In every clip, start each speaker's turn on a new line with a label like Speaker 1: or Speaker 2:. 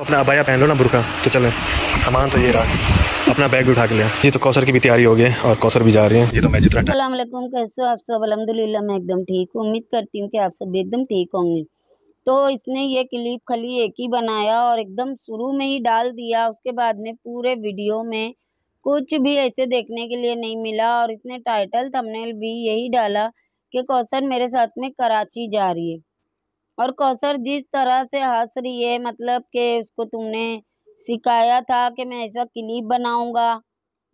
Speaker 1: तो अपना अबाया पहन लो ना बुरका तो चले सामान तो ये रहा अपना बैग उठा के लिया ये तो कौसर की भी तैयारी हो गई है और कौसर भी जा रही है ये तो मैं जितना
Speaker 2: असलम कैसे हो आप सब अलहमदिल्ला मैं एकदम ठीक हूँ उम्मीद करती हूँ कि आप सब एकदम ठीक होंगे तो इसने ये क्लिप खाली एक ही बनाया और एकदम शुरू में ही डाल दिया उसके बाद में पूरे वीडियो में कुछ भी ऐसे देखने के लिए नहीं मिला और इसने टाइटल थंबनेल भी यही डाला कि कौसर मेरे साथ में कराची जा रही है और कौसर जिस तरह से हंस रही है मतलब कि उसको तुमने सिखाया था कि मैं ऐसा क्लिप बनाऊंगा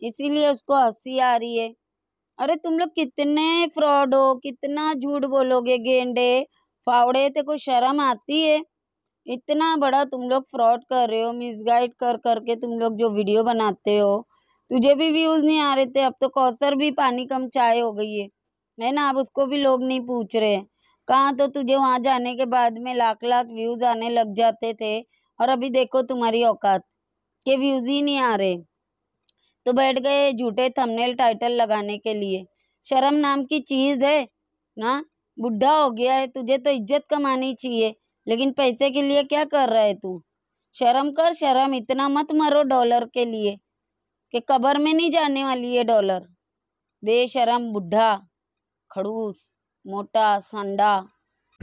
Speaker 2: इसीलिए उसको हंसी आ रही है अरे तुम लोग कितने फ्रॉड हो कितना झूठ बोलोगे गेंडे फावड़े ते को शर्म आती है इतना बड़ा तुम लोग फ्रॉड कर रहे हो मिसगाइड कर करके तुम लोग जो वीडियो बनाते हो तुझे भी व्यूज़ नहीं आ रहे थे अब तो कौसर भी पानी कम चाय हो गई है है ना अब उसको भी लोग नहीं पूछ रहे हैं कहाँ तो तुझे वहाँ जाने के बाद में लाख लाख व्यूज़ आने लग जाते थे और अभी देखो तुम्हारी औकात के व्यूज़ ही नहीं आ रहे तो बैठ गए झूठे थंबनेल टाइटल लगाने के लिए शर्म नाम की चीज़ है ना बुढ़ा हो गया है तुझे तो इज्जत कमानी चाहिए लेकिन पैसे के लिए क्या कर रहा है तू शर्म कर शर्म इतना मत मरो डॉलर के लिए कि कबर में नहीं जाने वाली है डॉलर बेशरम बुढ़ा खड़ूस मोटा संडा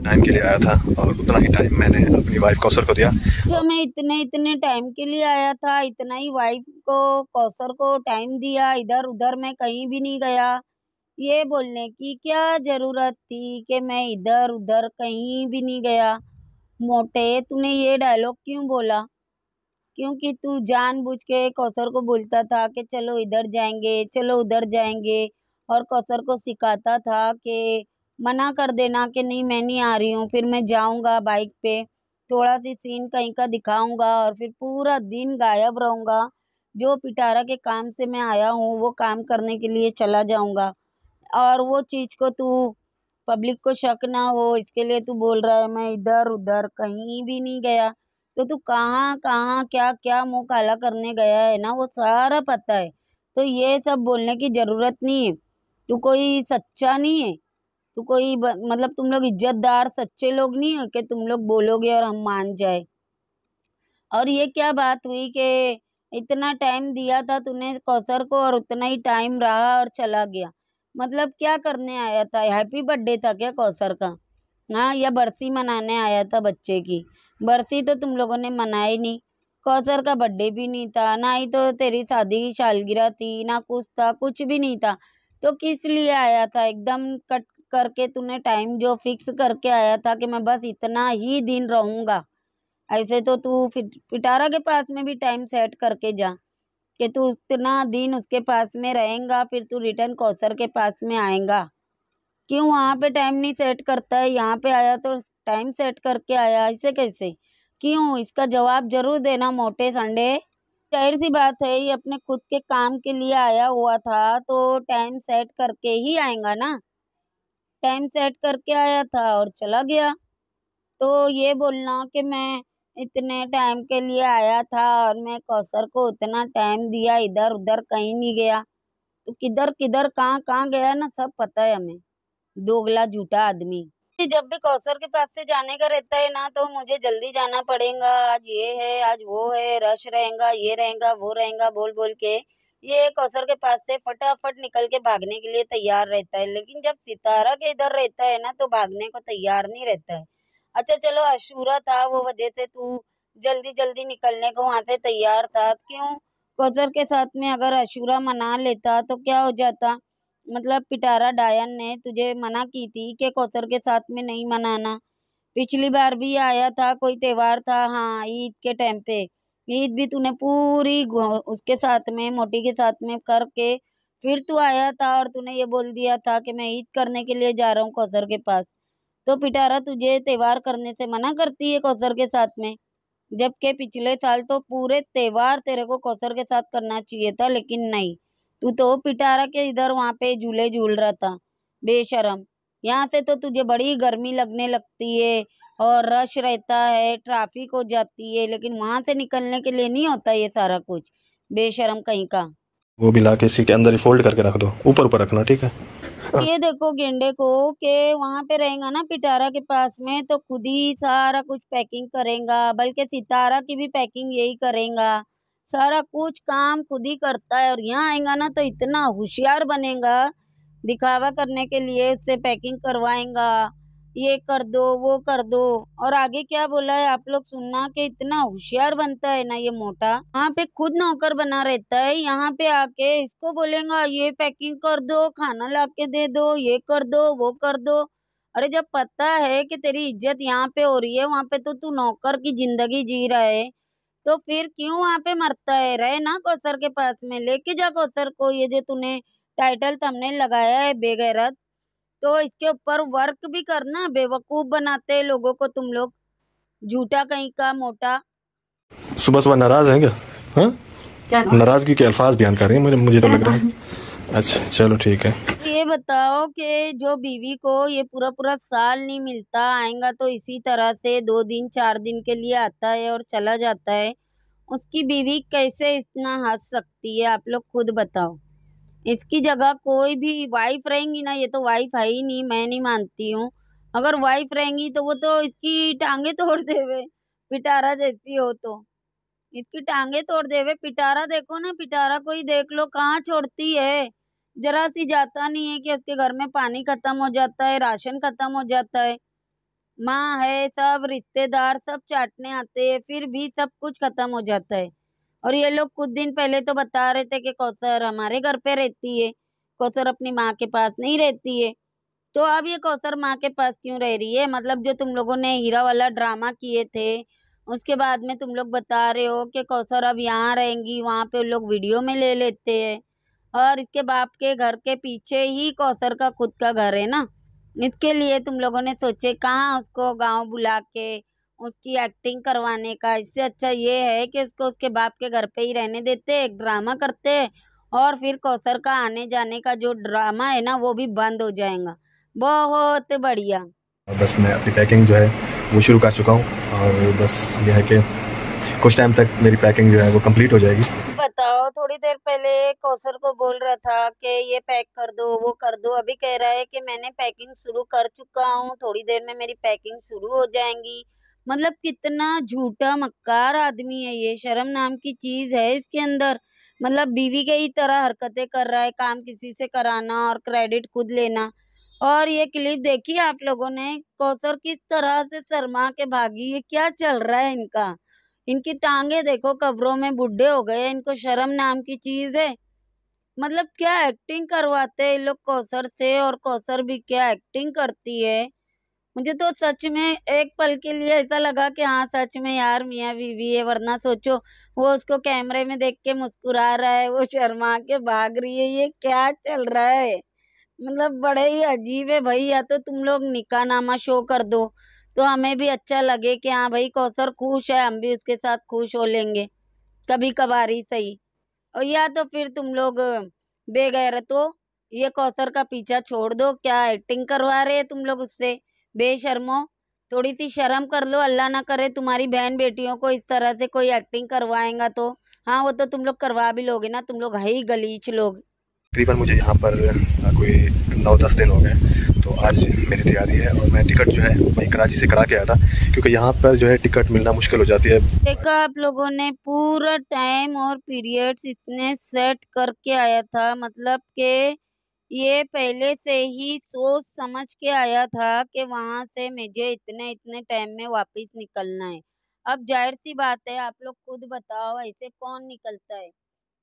Speaker 1: टाइम के लिए आया था और उतना ही टाइम मैंने अपनी वाइफ कौशर को दिया
Speaker 2: जो मैं इतने इतने टाइम के लिए आया था इतना ही वाइफ को कौशर को टाइम दिया इधर उधर मैं कहीं भी नहीं गया ये बोलने की क्या ज़रूरत थी कि मैं इधर उधर कहीं भी नहीं गया मोटे तूने ये डायलॉग क्यों बोला क्योंकि तू जानबूझ के कौसर को बोलता था कि चलो इधर जाएंगे चलो उधर जाएंगे और कौसर को सिखाता था कि मना कर देना कि नहीं मैं नहीं आ रही हूँ फिर मैं जाऊँगा बाइक पे थोड़ा सी सीन कहीं का दिखाऊँगा और फिर पूरा दिन गायब रहूँगा जो पिटारा के काम से मैं आया हूँ वो काम करने के लिए चला जाऊँगा और वो चीज़ को तू पब्लिक को शक ना हो इसके लिए तू बोल रहा है मैं इधर उधर कहीं भी नहीं गया तो तू कहाँ कहाँ क्या क्या मुँह काला करने गया है ना वो सारा पता है तो ये सब बोलने की ज़रूरत नहीं है तू कोई सच्चा नहीं है तो कोई ब, मतलब तुम लोग इज्जतदार सच्चे लोग नहीं हो कि तुम लोग बोलोगे और हम मान जाए और ये क्या बात हुई कि इतना टाइम दिया था तूने कौसर को और उतना ही टाइम रहा और चला गया मतलब क्या करने आया था हैप्पी बर्थडे था क्या कौसर का हाँ या बरसी मनाने आया था बच्चे की बरसी तो तुम लोगों ने मनाई नहीं कौसर का बर्थडे भी नहीं था ना ही तो तेरी शादी की सालगिरह थी ना कुछ था कुछ भी नहीं था तो किस लिए आया था एकदम कट करके तूने टाइम जो फिक्स करके आया था कि मैं बस इतना ही दिन रहूँगा ऐसे तो तू पिटारा के पास में भी टाइम सेट करके जा कि तू इतना दिन उसके पास में रहेगा फिर तू रिटर्न कौसर के पास में आएगा क्यों वहाँ पे टाइम नहीं सेट करता है यहाँ पे आया तो टाइम सेट करके आया ऐसे कैसे क्यों इसका जवाब जरूर देना मोटे संडे जाहिर सी बात है ये अपने खुद के काम के लिए आया हुआ था तो टाइम सेट करके ही आएगा ना टाइम सेट करके आया था और चला गया तो ये बोलना कि मैं इतने टाइम के लिए आया था और मैं कौसर को उतना टाइम दिया इधर उधर कहीं नहीं गया तो किधर किधर कहाँ कहाँ गया ना सब पता है हमें दोगला झूठा आदमी जब भी कौसर के पास से जाने का रहता है ना तो मुझे जल्दी जाना पड़ेगा आज ये है आज वो है रश रहेगा ये रहेगा वो रहेगा बोल बोल के ये कौशर के पास से फटाफट निकल के भागने के लिए तैयार रहता है लेकिन जब सितारा के इधर रहता है ना तो भागने को तैयार नहीं रहता है अच्छा चलो अशूरा था वो वजह से तू जल्दी जल्दी निकलने को वहाँ से तैयार था तो क्यों कौसर के साथ में अगर अशूरा मना लेता तो क्या हो जाता मतलब पिटारा डायन ने तुझे मना की थी कि कौसर के साथ में नहीं मनाना पिछली बार भी आया था कोई त्यौहार था हाँ ईद के टाइम पे ईद भी तूने पूरी उसके साथ में मोटी के साथ में करके फिर तू आया था और तूने ये बोल दिया था कि मैं ईद करने के लिए जा रहा हूँ कौसर के पास तो पिटारा तुझे त्यौहार करने से मना करती है कौसर के साथ में जबकि पिछले साल तो पूरे त्यौहार तेरे को कौसर के साथ करना चाहिए था लेकिन नहीं तू तो पिटारा के इधर वहाँ पे झूले झूल रहा था बेशरम यहाँ से तो तुझे बड़ी गर्मी लगने लगती है और रश रहता है ट्रैफिक हो जाती है लेकिन वहाँ से निकलने के लिए नहीं होता ये सारा कुछ बेशरम कहीं का
Speaker 1: वो भी के इसी के अंदर ही फोल्ड करके रख दो ऊपर ऊपर रखना ठीक है
Speaker 2: तो ये देखो गेंडे को के वहाँ पे रहेगा ना पिटारा के पास में तो खुद ही सारा कुछ पैकिंग करेगा बल्कि सितारा की भी पैकिंग यही करेगा सारा कुछ काम खुद ही करता है और यहाँ आएगा ना तो इतना होशियार बनेगा दिखावा करने के लिए उससे पैकिंग करवाएगा ये कर दो वो कर दो और आगे क्या बोला है आप लोग सुनना कि इतना होशियार बनता है ना ये मोटा यहाँ पे खुद नौकर बना रहता है यहाँ पे आके इसको बोलेगा ये पैकिंग कर दो खाना ला के दे दो ये कर दो वो कर दो अरे जब पता है कि तेरी इज्जत यहाँ पे हो रही है वहाँ पे तो तू नौकर की जिंदगी जी रहा है तो फिर क्यों वहाँ पे मरता है रहे ना कौसर के पास में लेके जा कौसर को ये जो तूने टाइटल तमने लगाया है बेगैरत तो इसके ऊपर वर्क भी करना बेवकूफ़ बनाते हैं लोगों को तुम लोग झूठा कहीं का मोटा
Speaker 1: सुबह सुबह नाराज है क्या हा? क्या अल्फाज बयान कर रही हैं मुझे मुझे तो लग रहा है अच्छा चलो ठीक है
Speaker 2: ये बताओ कि जो बीवी को ये पूरा पूरा साल नहीं मिलता आएगा तो इसी तरह से दो दिन चार दिन के लिए आता है और चला जाता है उसकी बीवी कैसे इतना हंस सकती है आप लोग खुद बताओ इसकी जगह कोई भी वाइफ रहेंगी ना ये तो वाइफ है ही नहीं मैं नहीं मानती हूँ अगर वाइफ रहेंगी तो वो तो इसकी टांगे तोड़ देवे पिटारा जैसी हो तो इसकी टांगे तोड़ देवे पिटारा देखो ना पिटारा कोई देख लो कहाँ छोड़ती है जरा सी जाता नहीं है कि उसके घर में पानी खत्म हो जाता है राशन खत्म हो जाता है माँ है सब रिश्तेदार सब चाटने आते हैं फिर भी सब कुछ खत्म हो जाता है और ये लोग कुछ दिन पहले तो बता रहे थे कि कौसर हमारे घर पे रहती है कौसर अपनी माँ के पास नहीं रहती है तो अब ये कौसर माँ के पास क्यों रह रही है मतलब जो तुम लोगों ने हीरा वाला ड्रामा किए थे उसके बाद में तुम लोग बता रहे हो कि कौसर अब यहाँ रहेंगी वहाँ पे लोग वीडियो में ले लेते हैं और इसके बाप के घर के पीछे ही कौसर का खुद का घर है ना इसके लिए तुम लोगों ने सोचे कहाँ उसको गांव बुला के उसकी एक्टिंग करवाने का इससे अच्छा ये है कि उसको उसके बाप के घर पे ही रहने देते एक ड्रामा करते और फिर कौसर का आने जाने का जो ड्रामा है ना वो भी बंद हो जाएगा बहुत बढ़िया
Speaker 1: बस मैं अपनी पैकिंग जो है वो शुरू कर चुका हूँ और बस ये है कि कुछ टाइम तक मेरी पैकिंग जो है वो कंप्लीट हो जाएगी बताओ थोड़ी देर पहले कौसर को बोल रहा
Speaker 2: था कि ये पैक कर दो वो कर दो अभी कह रहा है कि मैंने पैकिंग शुरू कर चुका हूँ थोड़ी देर में मेरी पैकिंग शुरू हो जाएंगी मतलब कितना झूठा मक्कार आदमी है ये शर्म नाम की चीज है इसके अंदर मतलब बीवी के ही तरह हरकतें कर रहा है काम किसी से कराना और क्रेडिट खुद लेना और ये क्लिप देखी आप लोगों ने कौसर किस तरह से शर्मा के भागी ये क्या चल रहा है इनका इनकी टांगे देखो कब्रों में बुढ़े हो गए इनको शर्म नाम की चीज है मतलब क्या एक्टिंग करवाते हैं लोग कौसर से और कौसर भी क्या एक्टिंग करती है मुझे तो सच में एक पल के लिए ऐसा लगा कि हाँ सच में यार मियाँ बीवी है वरना सोचो वो उसको कैमरे में देख के मुस्कुरा रहा है वो शर्मा के भाग रही है ये क्या चल रहा है मतलब बड़े ही अजीब है भाई या तो तुम लोग निका नामा शो कर दो तो हमें भी अच्छा लगे कि हाँ भाई कौसर खुश है हम भी उसके साथ खुश हो लेंगे कभी कभार ही सही और या तो फिर तुम लोग बेगैरत हो ये कौसर का पीछा छोड़ दो क्या एक्टिंग करवा रहे हैं तुम लोग उससे बेशर्मो थोड़ी सी शर्म कर लो अल्लाह ना करे तुम्हारी बहन बेटियों को इस तरह से कोई एक्टिंग करवाएगा तो हाँ वो तो तुम लोग करवा भी लोगे ना तुम लोग है ही गलीच लोग
Speaker 1: तकरीबन मुझे यहाँ पर कोई नौ दस दिन हो गए तो आज मेरी तैयारी है और मैं टिकट जो है वही कराची से करा के आया था क्योंकि यहाँ पर जो है टिकट मिलना मुश्किल हो जाती है
Speaker 2: देखा आप लोगों ने पूरा टाइम और पीरियड्स इतने सेट करके आया था मतलब के ये पहले से ही सोच समझ के आया था कि वहाँ से मुझे इतने इतने टाइम में वापस निकलना है अब जाहिर सी बात है आप लोग खुद बताओ ऐसे कौन निकलता है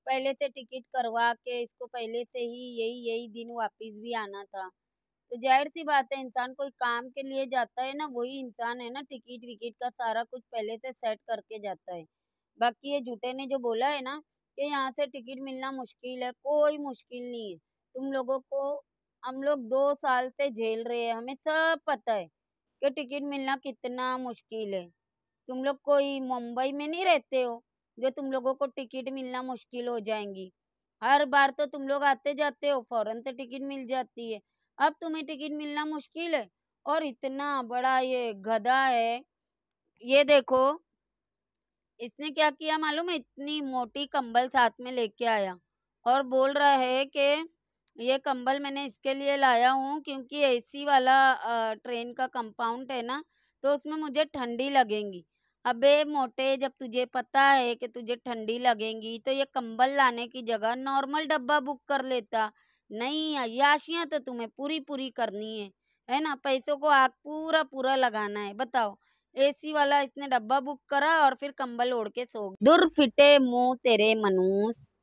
Speaker 2: पहले से टिकट करवा के इसको पहले से ही यही यही दिन वापस भी आना था तो जाहिर सी बात है इंसान कोई काम के लिए जाता है ना वही इंसान है ना टिकट विकट का सारा कुछ पहले से सेट करके जाता है बाकी ये झूठे ने जो बोला है ना कि यहाँ से टिकट मिलना मुश्किल है कोई मुश्किल नहीं है तुम लोगों को हम लोग दो साल से झेल रहे हैं हमें सब पता है कि टिकट मिलना कितना मुश्किल है तुम लोग कोई मुंबई में नहीं रहते हो जो तुम लोगों को टिकट मिलना मुश्किल हो जाएंगी हर बार तो तुम लोग आते जाते हो फौरन से टिकट मिल जाती है अब तुम्हें टिकट मिलना मुश्किल है और इतना बड़ा ये गधा है ये देखो इसने क्या किया मालूम है इतनी मोटी कंबल साथ में लेके आया और बोल रहा है कि ये कंबल मैंने इसके लिए लाया हूँ क्योंकि एसी वाला ट्रेन का कंपाउंड है ना तो उसमें मुझे ठंडी लगेंगी अबे मोटे जब तुझे पता है कि तुझे ठंडी लगेंगी तो ये कंबल लाने की जगह नॉर्मल डब्बा बुक कर लेता नहीं याशियाँ तो तुम्हें पूरी पूरी करनी है है ना पैसों को आग पूरा पूरा लगाना है बताओ एसी वाला इसने डब्बा बुक करा और फिर कंबल ओढ़ के सो दुर फिटे मुंह तेरे मनुष्य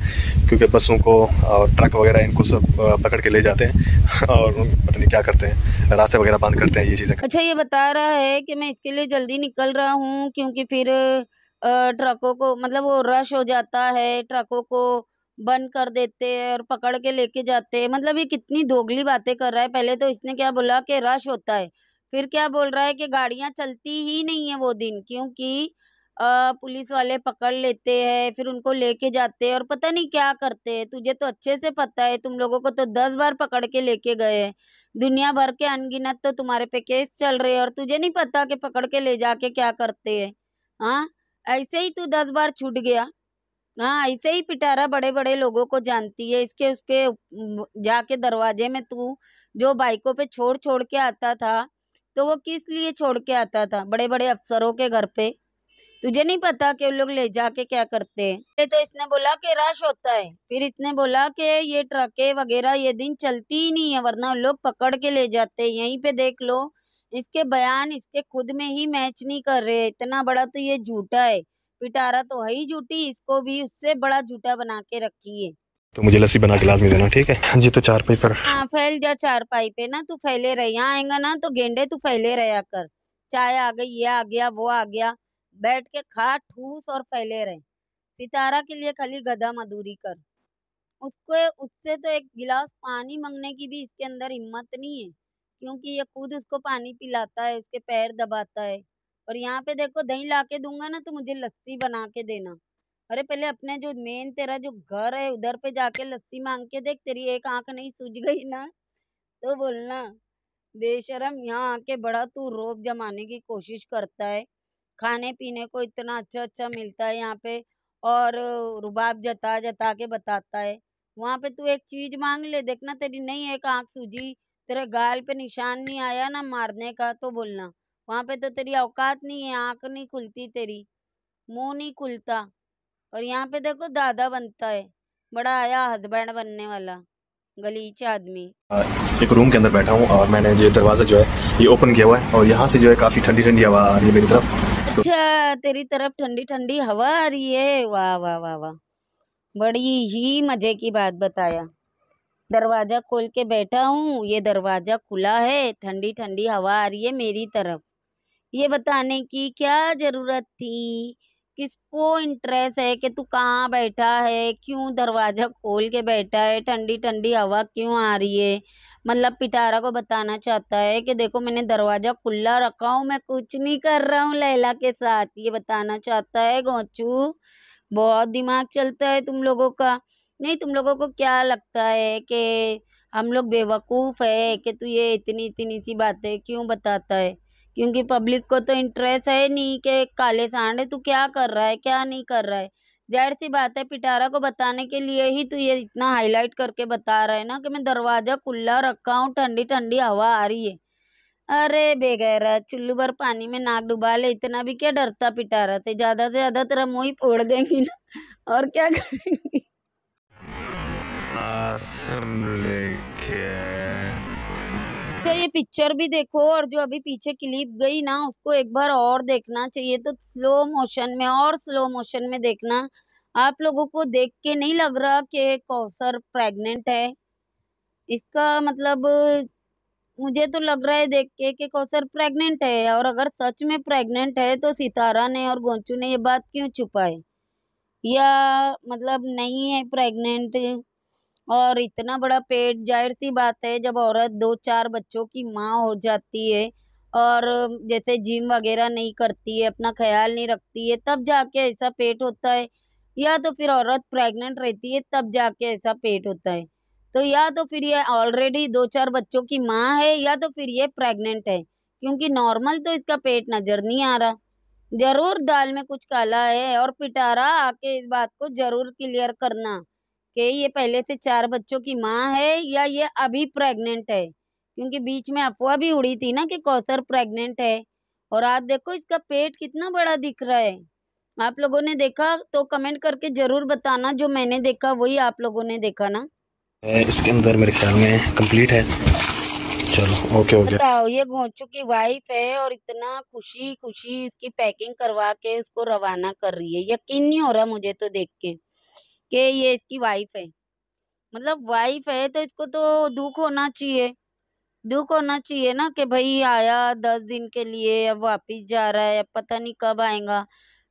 Speaker 1: हैं क्योंकि बसों को और ट्रक वगैरह इनको सब पकड़ के ले जाते हैं और पता नहीं क्या करते हैं रास्ते वगैरह बंद करते हैं ये चीज़ें
Speaker 2: अच्छा ये बता रहा है कि मैं इसके लिए जल्दी निकल रहा हूँ क्योंकि फिर ट्रकों को मतलब वो रश हो जाता है ट्रकों को बंद कर देते हैं और पकड़ के लेके जाते हैं मतलब ये कितनी धोगली बातें कर रहा है पहले तो इसने क्या बोला कि रश होता है फिर क्या बोल रहा है कि गाड़ियाँ चलती ही नहीं है वो दिन क्योंकि पुलिस वाले पकड़ लेते हैं फिर उनको लेके जाते हैं और पता नहीं क्या करते हैं तुझे तो अच्छे से पता है तुम लोगों को तो दस बार पकड़ के लेके गए दुनिया भर के अनगिनत तो तुम्हारे पे केस चल रहे हैं और तुझे नहीं पता कि पकड़ के ले जाके क्या करते हैं हाँ ऐसे ही तू दस बार छूट गया हाँ ऐसे ही पिटारा बड़े बड़े लोगों को जानती है इसके उसके जाके दरवाजे में तू जो बाइकों पे छोड़ छोड़ के आता था तो वो किस लिए छोड़ के आता था बड़े बड़े अफसरों के घर पे तुझे नहीं पता कि लोग ले जाके क्या करते हैं तो इसने बोला कि रश होता है फिर इसने बोला कि ये ट्रकें वगैरह ये दिन चलती ही नहीं है वरना लोग पकड़ के ले जाते हैं यहीं पे देख लो इसके बयान इसके खुद में ही मैच नहीं कर रहे इतना बड़ा तो ये झूठा है पिटारा तो है झूठी इसको भी उससे बड़ा झूठा बना के रखी है
Speaker 1: तो मुझे लस्सी बना गिलास में देना ठीक है हाँ जी तो चार पाई पर
Speaker 2: हाँ फैल जा चार पाई पे ना तू फैले रहे यहाँ आएगा ना तो गेंडे तू फैले रहा कर चाय आ गई ये आ गया वो आ गया बैठ के खा ठूस और फैले रहे सितारा के लिए खाली गधा मधूरी कर उसको उससे तो एक गिलास पानी मांगने की भी इसके अंदर हिम्मत नहीं है क्योंकि ये खुद उसको पानी पिलाता है उसके पैर दबाता है और यहाँ पे देखो दही ला के दूंगा ना तो मुझे लस्सी बना के देना अरे पहले अपने जो मेन तेरा जो घर है उधर पे जाके लस्सी मांग के देख तेरी एक आंख नहीं सूझ गई ना तो बोलना बेशरम यहाँ आके बड़ा तू रोब जमाने की कोशिश करता है खाने पीने को इतना अच्छा अच्छा मिलता है यहाँ पे और रुबाब जता जता के बताता है वहाँ पे तू एक चीज मांग ले देखना तेरी नहीं एक आँख सूझी तेरे गाल पे निशान नहीं आया ना मारने का तो बोलना वहाँ पे तो तेरी औकात नहीं है आँख नहीं खुलती तेरी मुंह नहीं खुलता और यहाँ पे देखो दादा बनता है बड़ा आया हसबैंड बनने वाला गलीच आदमी
Speaker 1: एक रूम के अंदर बैठा हूँ और मैंने जो दरवाज़ा जो है ये ओपन किया हुआ है और यहाँ से जो है काफ़ी ठंडी ठंडी हवा आ रही है मेरी तरफ
Speaker 2: अच्छा तेरी तरफ ठंडी ठंडी हवा आ रही है वाह वाह वाह वाह बड़ी ही मज़े की बात बताया दरवाज़ा खोल के बैठा हूँ ये दरवाज़ा खुला है ठंडी ठंडी हवा आ रही है मेरी तरफ ये बताने की क्या ज़रूरत थी किसको इंटरेस्ट है कि तू कहाँ बैठा है क्यों दरवाज़ा खोल के बैठा है ठंडी ठंडी हवा क्यों आ रही है मतलब पिटारा को बताना चाहता है कि देखो मैंने दरवाज़ा खुला रखा हूँ मैं कुछ नहीं कर रहा हूँ लैला के साथ ये बताना चाहता है गोचू बहुत दिमाग चलता है तुम लोगों का नहीं तुम लोगों को क्या लगता है कि हम लोग बेवकूफ़ है कि तू ये इतनी इतनी सी बातें क्यों बताता है क्योंकि पब्लिक को तो इंटरेस्ट है नहीं कि काले सांड तू क्या कर रहा है क्या नहीं कर रहा है जाहिर सी बात है पिटारा को बताने के लिए ही तू ये इतना हाईलाइट करके बता रहा है ना कि मैं दरवाज़ा खुला रखा हूँ ठंडी ठंडी हवा आ रही है अरे बेगैरा चुल्लू भर पानी में नाक डुबा ले इतना भी क्या डरता पिटारा थे ज़्यादा से ज़्यादा तेरा मुँह ही फोड़ देंगी ना और क्या करेंगी तो ये पिक्चर भी देखो और जो अभी पीछे क्लिप गई ना उसको एक बार और देखना चाहिए तो स्लो मोशन में और स्लो मोशन में देखना आप लोगों को देख के नहीं लग रहा कि कौसर प्रेग्नेंट है इसका मतलब मुझे तो लग रहा है देख के कि कौसर प्रेग्नेंट है और अगर सच में प्रेग्नेंट है तो सितारा ने और गोंचू ने ये बात क्यों छुपाए या मतलब नहीं है प्रेग्नेंट और इतना बड़ा पेट जाहिर सी बात है जब औरत दो चार बच्चों की माँ हो जाती है और जैसे जिम वगैरह नहीं करती है अपना ख्याल नहीं रखती है तब जाके ऐसा पेट होता है या तो फिर औरत प्रेग्नेंट रहती है तब जाके ऐसा पेट होता है तो या तो फिर ये ऑलरेडी दो चार बच्चों की माँ है या तो फिर ये प्रेग्नेंट है क्योंकि नॉर्मल तो इसका पेट नज़र नहीं आ रहा ज़रूर दाल में कुछ काला है और पिटारा आके इस बात को ज़रूर क्लियर करना कि ये पहले से चार बच्चों की माँ है या ये अभी प्रेग्नेंट है क्योंकि बीच में अफवाह भी उड़ी थी ना कि कौसर प्रेग्नेंट है और आज देखो इसका पेट कितना बड़ा दिख रहा है आप लोगों ने देखा तो कमेंट करके ज़रूर बताना जो मैंने देखा वही आप लोगों ने देखा ना
Speaker 1: इसके अंदर मेरे ख्याल में कम्प्लीट है चलो ओके ओके बताओ
Speaker 2: ये घोंचू की वाइफ है और इतना खुशी खुशी इसकी पैकिंग करवा के उसको रवाना कर रही है यकीन नहीं हो रहा मुझे तो देख के कि ये इसकी वाइफ है मतलब वाइफ है तो इसको तो दुख होना चाहिए दुख होना चाहिए ना कि भाई आया दस दिन के लिए अब वापिस जा रहा है पता नहीं कब आएगा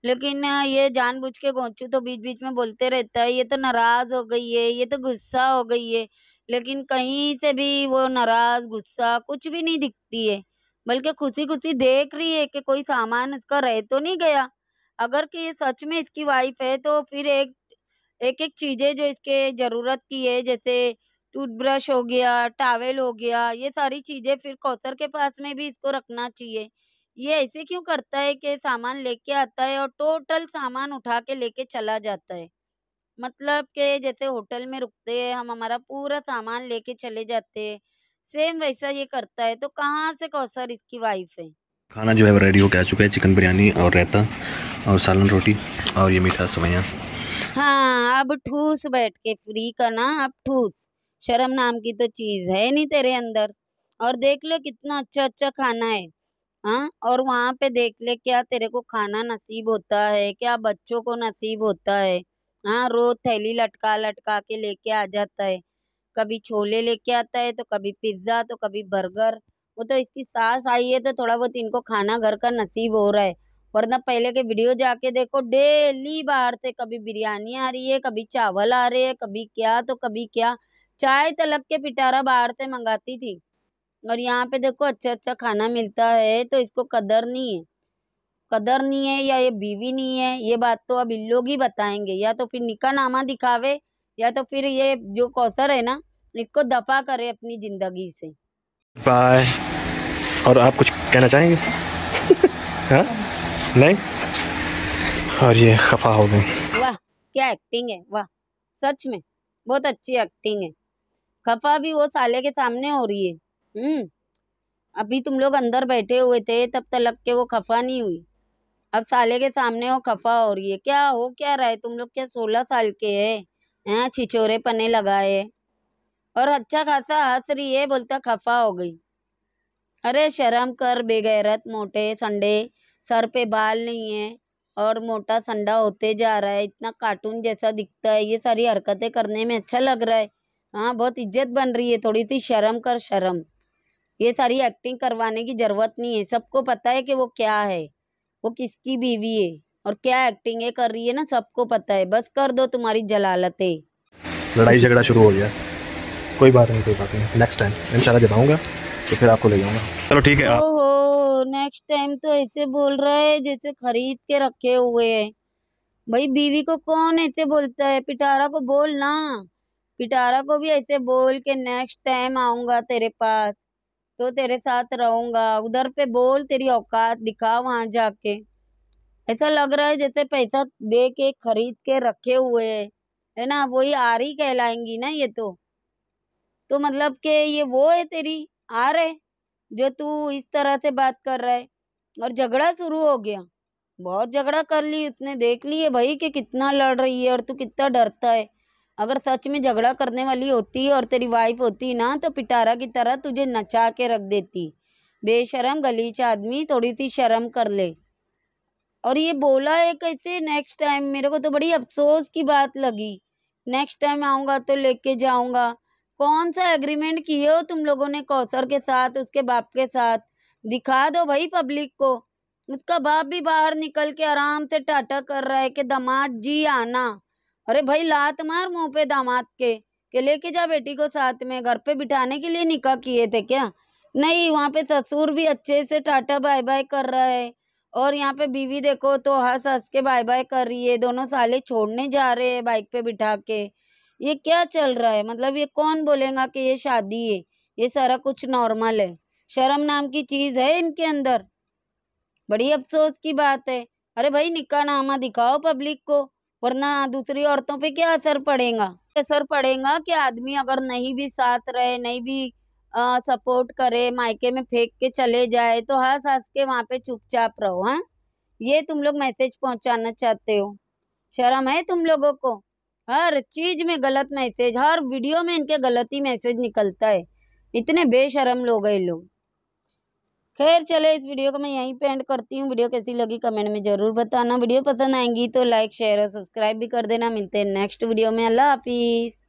Speaker 2: लेकिन ये जानबूझ के गोंचू तो बीच बीच में बोलते रहता है ये तो नाराज हो गई है ये तो गुस्सा हो गई है लेकिन कहीं से भी वो नाराज गुस्सा कुछ भी नहीं दिखती है बल्कि खुशी खुशी देख रही है कि कोई सामान उसका रह तो नहीं गया अगर कि ये सच में इसकी वाइफ है तो फिर एक एक एक चीजें जो इसके जरूरत की है जैसे टूथब्रश हो गया टॉवेल हो गया ये सारी चीजें फिर कौसर के पास में भी इसको रखना चाहिए ये ऐसे क्यों करता है कि सामान लेके आता है और टोटल सामान उठा के लेके चला जाता है मतलब के जैसे होटल में रुकते हैं हम हमारा पूरा सामान लेके चले जाते हैं सेम वैसा ये करता है तो कहाँ से कौसर इसकी वाइफ है
Speaker 1: खाना जो है रेडी हो आ चुका है चिकन बिरयानी और रायता और सालन रोटी और ये मीठा सवैया
Speaker 2: हाँ अब ठूस बैठ के फ्री का ना अब ठूस शर्म नाम की तो चीज़ है नहीं तेरे अंदर और देख लो कितना अच्छा अच्छा खाना है हाँ और वहाँ पे देख ले क्या तेरे को खाना नसीब होता है क्या बच्चों को नसीब होता है हाँ रोज थैली लटका लटका के लेके आ जाता है कभी छोले लेके आता है तो कभी पिज्ज़ा तो कभी बर्गर वो तो इसकी सास आई है तो थोड़ा बहुत इनको खाना घर का नसीब हो रहा है वरना पहले के वीडियो जाके देखो डेली बाहर से कभी बिरयानी आ रही है कभी चावल आ रहे हैं कभी क्या तो कभी क्या चाय तलक के पिटारा बाहर से मंगाती थी और यहाँ पे देखो अच्छा अच्छा खाना मिलता है तो इसको कदर नहीं है कदर नहीं है या ये बीवी नहीं है ये बात तो अब इन लोग ही बताएंगे या तो फिर नामा दिखावे या तो फिर ये जो कौसर है ना इसको दफा करे अपनी जिंदगी से
Speaker 1: बाय और आप कुछ कहना चाहेंगे हाँ? नहीं और ये खफा हो गए
Speaker 2: वाह क्या एक्टिंग है वाह सच में बहुत अच्छी एक्टिंग है खफा भी वो साले के सामने हो रही है हम्म अभी तुम लोग अंदर बैठे हुए थे तब तक लग के वो खफा नहीं हुई अब साले के सामने वो खफा हो रही है क्या हो क्या रहा है तुम लोग क्या सोलह साल के है हैं छिचोरे पने लगाए और अच्छा खासा हंस रही है बोलता खफा हो गई अरे शर्म कर बेगैरत मोटे संडे सर पे बाल नहीं है और मोटा संडा होते जा रहा है इतना कार्टून जैसा दिखता है ये सारी हरकतें करने में अच्छा लग रहा है हाँ बहुत इज्जत बन रही है थोड़ी सी शर्म कर शर्म ये सारी एक्टिंग करवाने की ज़रूरत नहीं है सबको पता है कि वो क्या है वो किसकी बीवी है और क्या एक्टिंग है कर रही है ना सबको पता है बस कर दो तुम्हारी जलालतें
Speaker 1: लड़ाई झगड़ा शुरू हो गया कोई बात नहीं कोई बात नहीं नेक्स्ट टाइम इंशाल्लाह जताऊंगा तो फिर आपको ले जाऊंगा चलो ठीक है ओहो
Speaker 2: और नेक्स्ट टाइम तो ऐसे बोल रहे है जैसे खरीद के रखे हुए है भाई बीवी को कौन ऐसे बोलता है पिटारा को बोल ना पिटारा को भी ऐसे बोल के नेक्स्ट टाइम आऊंगा तेरे पास तो तेरे साथ रहूंगा उधर पे बोल तेरी औकात दिखा वहां जाके ऐसा लग रहा है जैसे पैसा दे के खरीद के रखे हुए है है ना वही रही कहलाएंगी ना ये तो तो मतलब के ये वो है तेरी आ रहे जो तू इस तरह से बात कर रहा है और झगड़ा शुरू हो गया बहुत झगड़ा कर ली उसने देख लिए भाई कि कितना लड़ रही है और तू कितना डरता है अगर सच में झगड़ा करने वाली होती और तेरी वाइफ होती ना तो पिटारा की तरह तुझे नचा के रख देती बेशरम गलीच आदमी थोड़ी सी शर्म कर ले और ये बोला है कैसे नेक्स्ट टाइम मेरे को तो बड़ी अफसोस की बात लगी नेक्स्ट टाइम आऊँगा तो लेके जाऊँगा कौन सा एग्रीमेंट किए हो तुम लोगों ने कौसर के साथ उसके बाप के साथ दिखा दो भाई पब्लिक को उसका बाप भी बाहर निकल के आराम से टाटा कर रहा है कि दामाद जी आना अरे भाई लात मार मुंह पे दामाद के के लेके जा बेटी को साथ में घर पे बिठाने के लिए निकाह किए थे क्या नहीं वहाँ पे ससुर भी अच्छे से टाटा बाय बाय कर रहा है और यहाँ पे बीवी देखो तो हंस हंस के बाय बाय कर रही है दोनों साले छोड़ने जा रहे हैं बाइक पे बिठा के ये क्या चल रहा है मतलब ये कौन बोलेगा कि ये शादी है ये सारा कुछ नॉर्मल है शर्म नाम की चीज़ है इनके अंदर बड़ी अफसोस की बात है अरे भाई निका नामा दिखाओ पब्लिक को वरना दूसरी औरतों पे क्या असर पड़ेगा असर पड़ेगा कि आदमी अगर नहीं भी साथ रहे नहीं भी आ, सपोर्ट करे मायके में फेंक के चले जाए तो हंस हंस के वहाँ पे चुपचाप रहो हाँ ये तुम लोग मैसेज पहुँचाना चाहते हो शर्म है तुम लोगों को हर चीज में गलत मैसेज हर वीडियो में इनके गलती मैसेज निकलता है इतने बेशरम लोग हैं लोग खैर चले इस वीडियो को मैं यहीं पे एंड करती हूँ वीडियो कैसी लगी कमेंट में ज़रूर बताना वीडियो पसंद आएंगी तो लाइक शेयर और सब्सक्राइब भी कर देना मिलते हैं नेक्स्ट वीडियो में अल्लाह हाफिज़